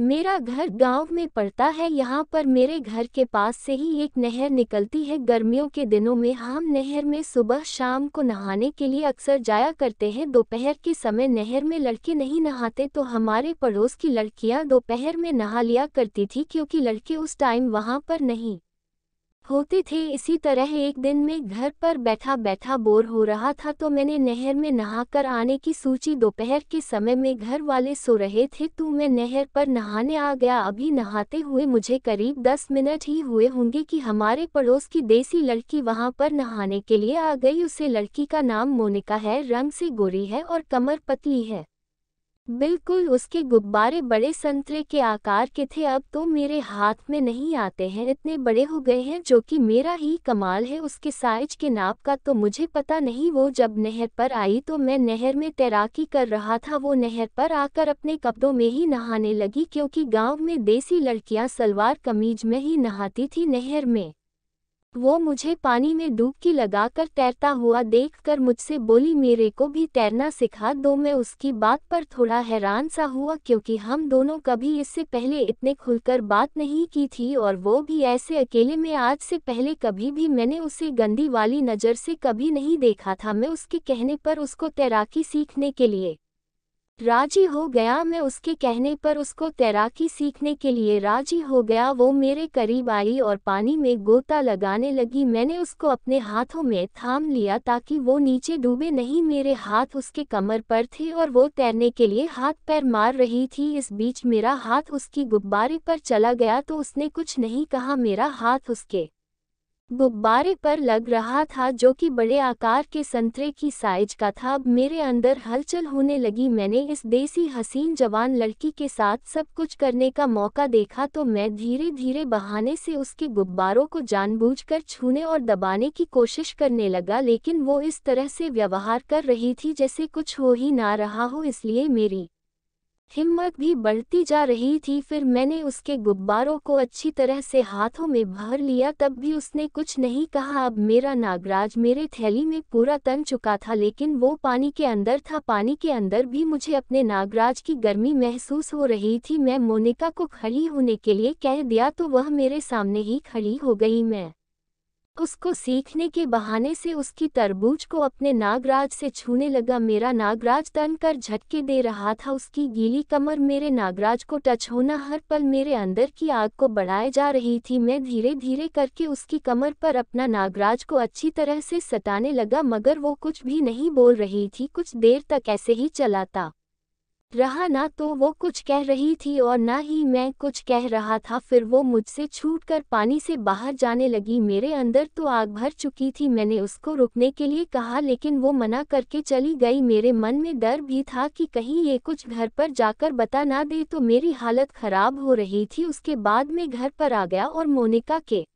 मेरा घर गांव में पड़ता है यहाँ पर मेरे घर के पास से ही एक नहर निकलती है गर्मियों के दिनों में हम नहर में सुबह शाम को नहाने के लिए अक्सर जाया करते हैं दोपहर के समय नहर में लड़के नहीं नहाते तो हमारे पड़ोस की लड़कियाँ दोपहर में नहा लिया करती थी क्योंकि लड़के उस टाइम वहाँ पर नहीं होते थे इसी तरह एक दिन मैं घर पर बैठा बैठा बोर हो रहा था तो मैंने नहर में नहाकर आने की सूची दोपहर के समय में घर वाले सो रहे थे तो मैं नहर पर नहाने आ गया अभी नहाते हुए मुझे करीब दस मिनट ही हुए होंगे कि हमारे पड़ोस की देसी लड़की वहां पर नहाने के लिए आ गई उसे लड़की का नाम मोनिका है रंग से गोरी है और कमर पतली है बिल्कुल उसके गुब्बारे बड़े संतरे के आकार के थे अब तो मेरे हाथ में नहीं आते हैं इतने बड़े हो गए हैं जो कि मेरा ही कमाल है उसके साइज के नाप का तो मुझे पता नहीं वो जब नहर पर आई तो मैं नहर में तैराकी कर रहा था वो नहर पर आकर अपने कपड़ों में ही नहाने लगी क्योंकि गांव में देसी लड़कियां सलवार कमीज में ही नहाती थी नहर में वो मुझे पानी में डूबकी लगाकर तैरता हुआ देखकर मुझसे बोली मेरे को भी तैरना सिखा दो मैं उसकी बात पर थोड़ा हैरान सा हुआ क्योंकि हम दोनों कभी इससे पहले इतने खुलकर बात नहीं की थी और वो भी ऐसे अकेले में आज से पहले कभी भी मैंने उसे गंदी वाली नज़र से कभी नहीं देखा था मैं उसके कहने पर उसको तैराकी सीखने के लिए राजी हो गया मैं उसके कहने पर उसको तैराकी सीखने के लिए राजी हो गया वो मेरे करीब आई और पानी में गोता लगाने लगी मैंने उसको अपने हाथों में थाम लिया ताकि वो नीचे डूबे नहीं मेरे हाथ उसके कमर पर थे और वो तैरने के लिए हाथ पैर मार रही थी इस बीच मेरा हाथ उसकी गुब्बारे पर चला गया तो उसने कुछ नहीं कहा मेरा हाथ उसके गुब्बारे पर लग रहा था जो कि बड़े आकार के संतरे की साइज का था अब मेरे अंदर हलचल होने लगी मैंने इस देसी हसीन जवान लड़की के साथ सब कुछ करने का मौका देखा तो मैं धीरे धीरे बहाने से उसके गुब्बारों को जानबूझकर छूने और दबाने की कोशिश करने लगा लेकिन वो इस तरह से व्यवहार कर रही थी जैसे कुछ हो ही ना रहा हो इसलिए मेरी हिम्मत भी बढ़ती जा रही थी फिर मैंने उसके गुब्बारों को अच्छी तरह से हाथों में भर लिया तब भी उसने कुछ नहीं कहा अब मेरा नागराज मेरे थैली में पूरा तन चुका था लेकिन वो पानी के अंदर था पानी के अंदर भी मुझे अपने नागराज की गर्मी महसूस हो रही थी मैं मोनिका को खड़ी होने के लिए कह दिया तो वह मेरे सामने ही खड़ी हो गई मैं उसको सीखने के बहाने से उसकी तरबूज को अपने नागराज से छूने लगा मेरा नागराज तन कर झटके दे रहा था उसकी गीली कमर मेरे नागराज को टच होना हर पल मेरे अंदर की आग को बढ़ाए जा रही थी मैं धीरे धीरे करके उसकी कमर पर अपना नागराज को अच्छी तरह से सताने लगा मगर वो कुछ भी नहीं बोल रही थी कुछ देर तक ऐसे ही चलाता रहा ना तो वो कुछ कह रही थी और ना ही मैं कुछ कह रहा था फिर वो मुझसे छूटकर पानी से बाहर जाने लगी मेरे अंदर तो आग भर चुकी थी मैंने उसको रुकने के लिए कहा लेकिन वो मना करके चली गई मेरे मन में डर भी था कि कहीं ये कुछ घर पर जाकर बता ना दे तो मेरी हालत खराब हो रही थी उसके बाद मैं घर पर आ गया और मोनिका के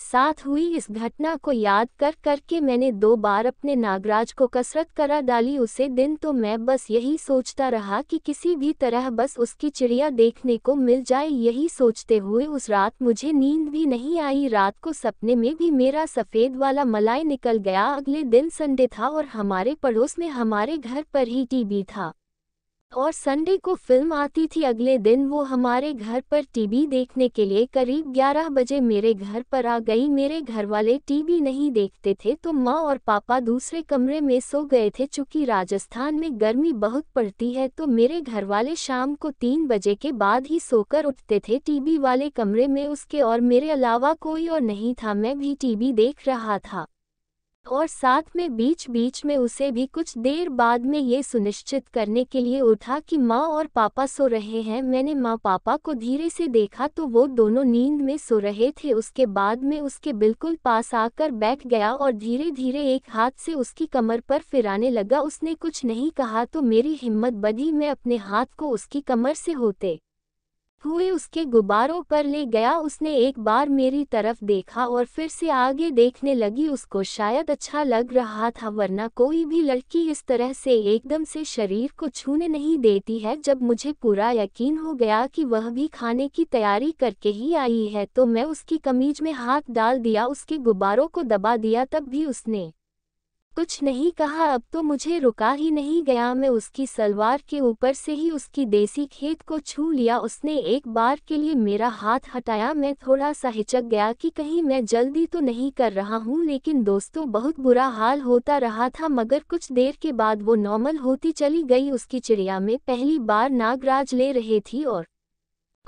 साथ हुई इस घटना को याद कर करके मैंने दो बार अपने नागराज को कसरत करा डाली उसे दिन तो मैं बस यही सोचता रहा कि किसी भी तरह बस उसकी चिड़िया देखने को मिल जाए यही सोचते हुए उस रात मुझे नींद भी नहीं आई रात को सपने में भी मेरा सफ़ेद वाला मलाई निकल गया अगले दिन संडे था और हमारे पड़ोस में हमारे घर पर ही टीवी था और संडे को फिल्म आती थी अगले दिन वो हमारे घर पर टीवी देखने के लिए करीब 11 बजे मेरे घर पर आ गई मेरे घर वाले टीवी नहीं देखते थे तो माँ और पापा दूसरे कमरे में सो गए थे चूँकि राजस्थान में गर्मी बहुत पड़ती है तो मेरे घर वाले शाम को तीन बजे के बाद ही सोकर उठते थे टीवी वाले कमरे में उसके और मेरे अलावा कोई और नहीं था मैं भी टीवी देख रहा था और साथ में बीच बीच में उसे भी कुछ देर बाद में ये सुनिश्चित करने के लिए उठा कि माँ और पापा सो रहे हैं मैंने माँ पापा को धीरे से देखा तो वो दोनों नींद में सो रहे थे उसके बाद में उसके बिल्कुल पास आकर बैठ गया और धीरे धीरे एक हाथ से उसकी कमर पर फिराने लगा उसने कुछ नहीं कहा तो मेरी हिम्मत बधी मैं अपने हाथ को उसकी कमर से होते हुए उसके गुब्बारों पर ले गया उसने एक बार मेरी तरफ देखा और फिर से आगे देखने लगी उसको शायद अच्छा लग रहा था वरना कोई भी लड़की इस तरह से एकदम से शरीर को छूने नहीं देती है जब मुझे पूरा यकीन हो गया कि वह भी खाने की तैयारी करके ही आई है तो मैं उसकी कमीज में हाथ डाल दिया उसके गुब्बारों को दबा दिया तब भी उसने कुछ नहीं कहा अब तो मुझे रुका ही नहीं गया मैं उसकी सलवार के ऊपर से ही उसकी देसी खेत को छू लिया उसने एक बार के लिए मेरा हाथ हटाया मैं थोड़ा सा हिचक गया कि कहीं मैं जल्दी तो नहीं कर रहा हूँ लेकिन दोस्तों बहुत बुरा हाल होता रहा था मगर कुछ देर के बाद वो नॉर्मल होती चली गई उसकी चिड़िया में पहली बार नागराज ले रहे थी और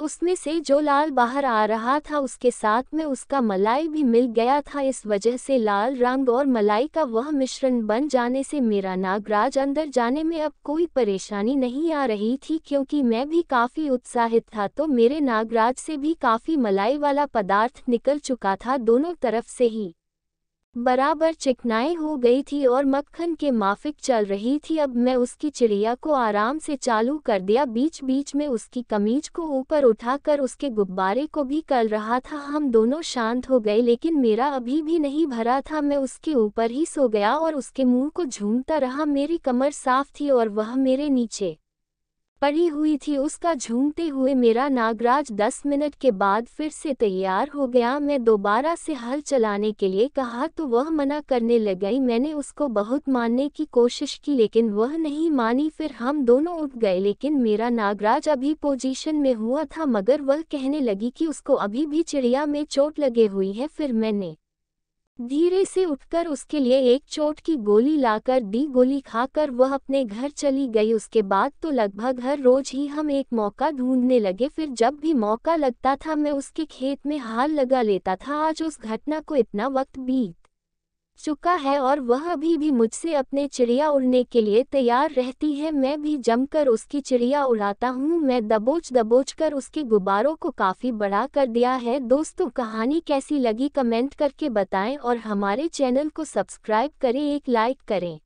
उसमें से जो लाल बाहर आ रहा था उसके साथ में उसका मलाई भी मिल गया था इस वजह से लाल रंग और मलाई का वह मिश्रण बन जाने से मेरा नागराज अंदर जाने में अब कोई परेशानी नहीं आ रही थी क्योंकि मैं भी काफ़ी उत्साहित था तो मेरे नागराज से भी काफ़ी मलाई वाला पदार्थ निकल चुका था दोनों तरफ से ही बराबर चिकनाई हो गई थी और मक्खन के माफिक चल रही थी अब मैं उसकी चिड़िया को आराम से चालू कर दिया बीच बीच में उसकी कमीज को ऊपर उठाकर उसके गुब्बारे को भी कर रहा था हम दोनों शांत हो गए लेकिन मेरा अभी भी नहीं भरा था मैं उसके ऊपर ही सो गया और उसके मुंह को झूमता रहा मेरी कमर साफ थी और वह मेरे नीचे पड़ी हुई थी उसका झूमते हुए मेरा नागराज दस मिनट के बाद फिर से तैयार हो गया मैं दोबारा से हल चलाने के लिए कहा तो वह मना करने लग गई मैंने उसको बहुत मानने की कोशिश की लेकिन वह नहीं मानी फिर हम दोनों उठ गए लेकिन मेरा नागराज अभी पोजीशन में हुआ था मगर वह कहने लगी कि उसको अभी भी चिड़िया में चोट लगे हुई है फिर मैंने धीरे से उठकर उसके लिए एक चोट की गोली लाकर दी गोली खाकर वह अपने घर चली गई उसके बाद तो लगभग हर रोज ही हम एक मौका ढूंढने लगे फिर जब भी मौका लगता था मैं उसके खेत में हाल लगा लेता था आज उस घटना को इतना वक्त बीत चुका है और वह अभी भी मुझसे अपने चिड़िया उड़ने के लिए तैयार रहती है मैं भी जमकर उसकी चिड़िया उड़ाता हूँ मैं दबोच दबोच कर उसके गुब्बारों को काफ़ी बड़ा कर दिया है दोस्तों कहानी कैसी लगी कमेंट करके बताएं और हमारे चैनल को सब्सक्राइब करें एक लाइक करें